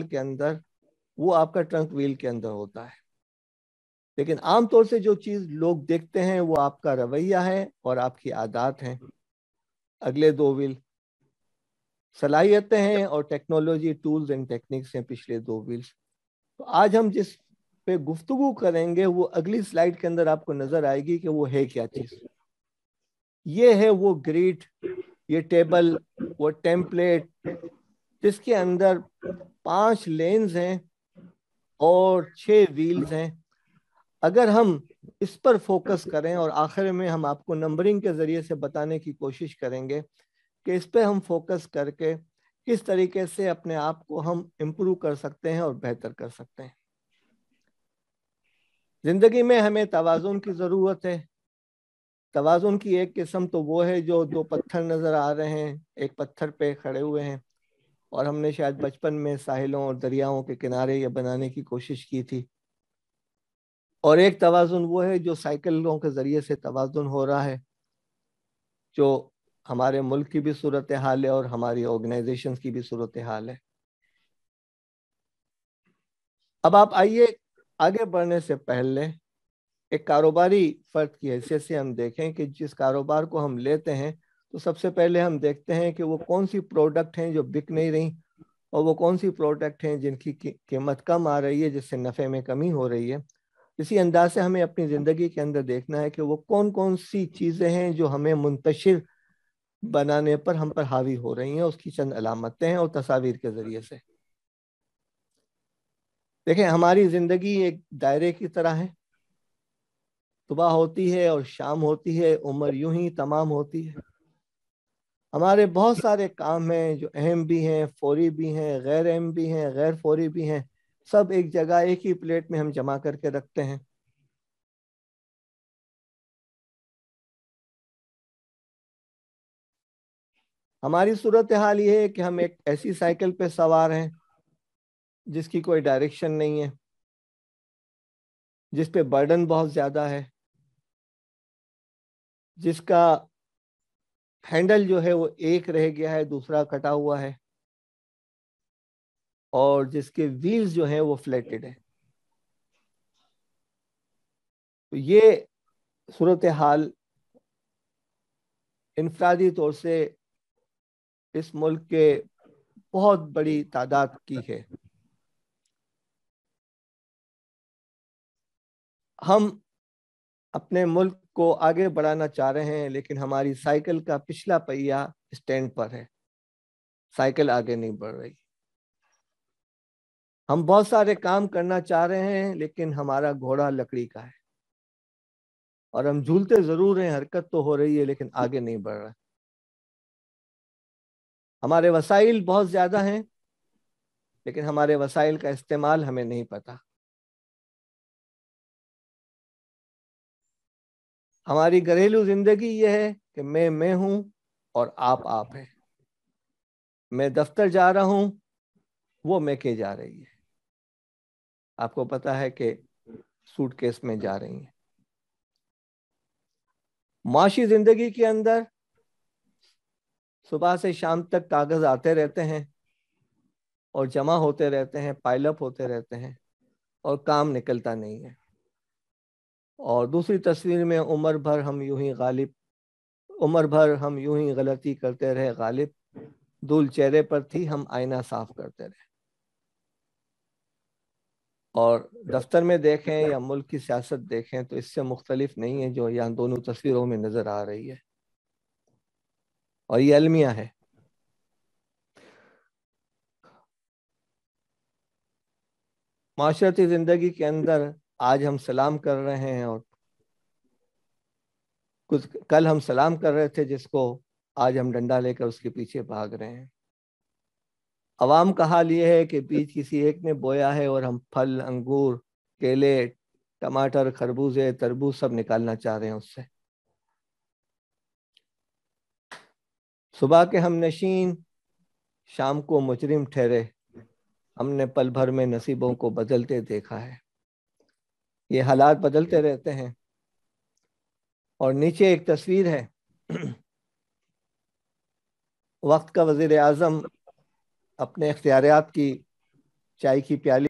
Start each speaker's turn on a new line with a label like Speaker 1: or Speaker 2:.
Speaker 1: के अंदर वो आपका ट्रंक व्हील के अंदर होता है लेकिन आमतौर से जो चीज़ लोग देखते हैं वो आपका रवैया है और आपकी आदत है अगले दो व्हील सलाहियतें हैं और टेक्नोलॉजी टूल्स एंड टेक्निक्स हैं पिछले दो व्हील्स तो आज हम जिस पे गुफ्तगु करेंगे वो अगली स्लाइड के अंदर आपको नजर आएगी कि वो है क्या चीज़ ये है वो ग्रीट ये टेबल वो टेम्पलेट जिसके अंदर पांच लेन्स हैं और छह व्हील्स हैं अगर हम इस पर फोकस करें और आखिर में हम आपको नंबरिंग के ज़रिए से बताने की कोशिश करेंगे कि इस पर हम फोकस करके किस तरीके से अपने आप को हम इम्प्रूव कर सकते हैं और बेहतर कर सकते हैं ज़िंदगी में हमें तोज़ुन की ज़रूरत है तोज़ुन की एक किस्म तो वो है जो दो पत्थर नज़र आ रहे हैं एक पत्थर पे खड़े हुए हैं और हमने शायद बचपन में साहिलों और दरियाओं के किनारे ये बनाने की कोशिश की थी और एक तोज़ुन वो है जो साइकिलों के ज़रिए से तोज़ुन हो रहा है जो हमारे मुल्क की भी सूरत हाल है और हमारी ऑर्गेनाइजेशन की भी सूरत हाल है अब आप आइए आगे बढ़ने से पहले एक कारोबारी फ़र्द की हैसियत से हम देखें कि जिस कारोबार को हम लेते हैं तो सबसे पहले हम देखते हैं कि वो कौन सी प्रोडक्ट हैं जो बिक नहीं रही और वो कौन सी प्रोडक्ट हैं जिनकी कीमत कम आ रही है जिससे नफ़े में कमी हो रही है इसी अंदाज से हमें अपनी ज़िंदगी के अंदर देखना है कि वो कौन कौन सी चीज़ें हैं जो हमें मुंतशिर बनाने पर हम पर हावी हो रही हैं उसकी चंद अलामतें हैं और तस्वीर के ज़रिए से देखें हमारी ज़िंदगी एक दायरे की तरह है सुबह होती है और शाम होती है उम्र यूं ही तमाम होती है हमारे बहुत सारे काम हैं जो अहम भी हैं फौरी भी हैं गैर अहम भी हैं गैर
Speaker 2: फौरी भी हैं सब एक जगह एक ही प्लेट में हम जमा करके रखते हैं हमारी सूरत हाल ये है कि हम एक ऐसी साइकिल पे सवार हैं जिसकी कोई डायरेक्शन नहीं है जिस पे बर्डन बहुत ज़्यादा है जिसका हैंडल जो है वो एक रह गया है दूसरा कटा हुआ है और जिसके व्हील्स जो है वो फ्लैटेड है
Speaker 1: तो ये सूरत हाल इनफरादी तौर से
Speaker 2: इस मुल्क के बहुत बड़ी तादाद की है हम अपने मुल्क को आगे बढ़ाना चाह रहे हैं लेकिन हमारी साइकिल का पिछला पहिया
Speaker 1: स्टैंड पर है साइकिल आगे नहीं बढ़ रही हम बहुत सारे काम करना चाह रहे हैं लेकिन हमारा घोड़ा लकड़ी का है और हम झूलते जरूर हैं हरकत तो हो रही है लेकिन आगे नहीं बढ़ रहा
Speaker 2: हमारे वसाइल बहुत ज्यादा हैं लेकिन हमारे वसाइल का इस्तेमाल हमें नहीं पता हमारी घरेलू जिंदगी यह है कि मैं मैं हूं और
Speaker 1: आप आप हैं मैं दफ्तर जा रहा हूं वो मैं के जा रही है आपको पता है कि सूटकेस में जा रही है माशी जिंदगी के अंदर सुबह से शाम तक कागज आते रहते हैं और जमा होते रहते हैं पाइलअप होते रहते हैं और काम निकलता नहीं है और दूसरी तस्वीर में उम्र भर हम यूं ही गालिब उम्र भर हम यूं ही गलती करते रहे गालिब दूल चेहरे पर थी हम आईना साफ करते रहे और दफ्तर में देखें या मुल्क की सियासत देखें तो इससे मुख्तलिफ नहीं है जो यहाँ दोनों तस्वीरों में नजर आ रही है और ये अलमिया है माशरती ज़िंदगी के अंदर आज हम सलाम कर रहे हैं और कुछ कल हम सलाम कर रहे थे जिसको आज हम डंडा लेकर उसके पीछे भाग रहे हैं अवाम का हाल ये है कि बीज किसी एक ने बोया है और हम फल अंगूर केले टमाटर खरबूजे तरबूज सब निकालना चाह रहे हैं उससे सुबह के हम नशीन शाम को मुजरिम ठहरे हमने पल भर में नसीबों को बदलते देखा है ये हालात बदलते रहते हैं और नीचे एक तस्वीर है
Speaker 2: वक्त का वजीर आजम अपने अख्तियारत की चाय की प्याली